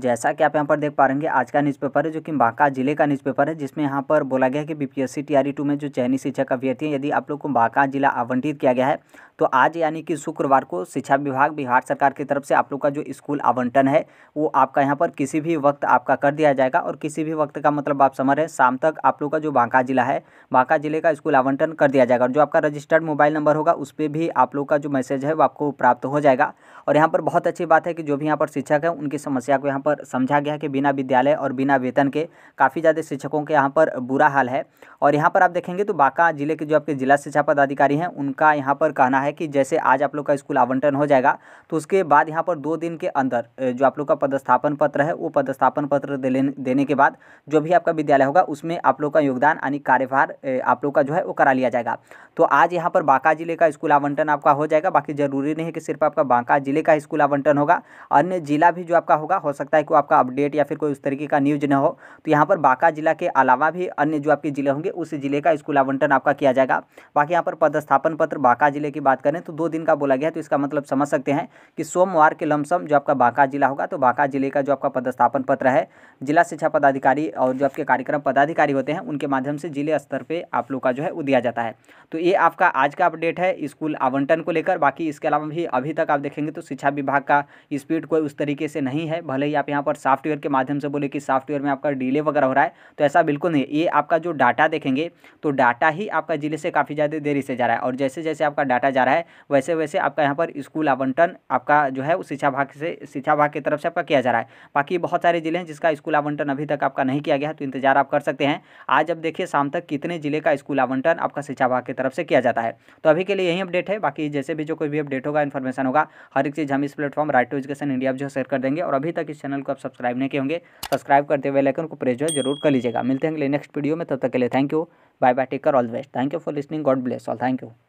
जैसा कि आप यहाँ पर देख पा रहे हैं आज का न्यूज़पेपर है जो कि बांका जिले का न्यूज़पेपर है जिसमें यहाँ पर बोला गया है कि बीपीएससी टीआरई टू में जो चयनी शिक्षक अभ्यर्थी हैं यदि आप लोग को बांका जिला आवंटित किया गया है तो आज यानी कि शुक्रवार को शिक्षा विभाग बिहार सरकार की तरफ से आप लोग का जो स्कूल आवंटन है वो आपका यहाँ पर किसी भी वक्त आपका कर दिया जाएगा और किसी भी वक्त का मतलब आप समझ रहे हैं शाम तक आप लोग का जो बांका जिला है बांका जिले का स्कूल आवंटन कर दिया जाएगा और जो आपका रजिस्टर्ड मोबाइल नंबर होगा उस पर भी आप लोग का जो मैसेज है वो आपको प्राप्त हो जाएगा और यहाँ पर बहुत अच्छी बात है कि जो भी यहाँ पर शिक्षक हैं उनकी समस्या को यहाँ पर समझा गया कि बिना विद्यालय और बिना वेतन के काफ़ी ज़्यादा शिक्षकों के यहाँ पर बुरा हाल है और यहाँ पर आप देखेंगे तो बांका जिले के जो आपके जिला शिक्षा पदाधिकारी हैं उनका यहाँ पर कहना है है कि जैसे आज आप लोग का स्कूल आवंटन हो जाएगा तो उसके बाद यहाँ पर दो दिन के अंदर जो आप लोग का पदस्थापन पत्र है वो पदस्थापन पत्र देने के बाद जो भी आपका विद्यालय होगा उसमें आप लोग का योगदान यानी कार्यभार आप लोग का जो है वो करा लिया जाएगा तो आज यहाँ पर बांका जिले का स्कूल आवंटन आपका हो जाएगा बाकी जरूरी नहीं है कि सिर्फ आपका बांका जिले का स्कूल आवंटन होगा अन्य जिला भी जो आपका होगा हो सकता है कि आपका अपडेट या फिर कोई उस तरीके का न्यूज न हो तो यहाँ पर बांका जिला के अलावा भी अन्य जो आपके जिले होंगे उस जिले का स्कूल आवंटन आपका किया जाएगा बाकी यहाँ पर पदस्थापन पत्र बांका जिले की बात बात करें तो दो दिन का बोला गया है तो इसका मतलब समझ सकते हैं कि सोमवार के लमसम जो आपका बांका जिला होगा तो बांका जिले का जो आपका पदस्थापन पत्र है जिला शिक्षा पदाधिकारी और जो आपके कार्यक्रम पदाधिकारी होते हैं उनके माध्यम से जिले स्तर पर आप लोग का जो है वो दिया जाता है तो ये आपका आज का अपडेट है स्कूल आवंटन को लेकर बाकी इसके अलावा भी अभी तक आप देखेंगे तो शिक्षा विभाग का स्पीड कोई उस तरीके से नहीं है भले ही आप यहाँ पर सॉफ्टवेयर के माध्यम से बोले कि सॉफ्टवेयर में आपका डिले वगैरह हो रहा है तो ऐसा बिल्कुल नहीं ये आपका जो डाटा देखेंगे तो डाटा ही आपका जिले से काफ़ी ज़्यादा देरी से जा रहा है और जैसे जैसे आपका डाटा जा रहा है रहा है वैसे वैसे आपका यहाँ पर स्कूल आवंटन आपका जो है शिक्षा भाग से शिक्षा भाग की तरफ से आपका किया जा रहा है बाकी बहुत सारे जिले हैं जिसका स्कूल आवंटन अभी तक आपका नहीं किया गया तो इंतजार आप कर सकते हैं आज अब देखिए शाम तक कितने जिले का स्कूल आवंटन आपका शिक्षा भाग की तरफ से किया जाता है तो अभी के लिए यही अपडेट है बाकी जैसे भी जो कोई भी अपडेट होगा इन्फॉर्मेशन होगा हर एक चीज़ हम इस platform right to education India जो शेयर कर देंगे और अभी तक इस चैनल को आप सब्सक्राइब नहीं किए होंगे सब्सक्राइब करते हुए लेकिन उनको प्रेस जो है जरूर कर लीजिएगा मिलते हैं नेक्स्ट वीडियो में तब तक के लिए thank you bye bye take care all the best thank you for listening God bless all thank you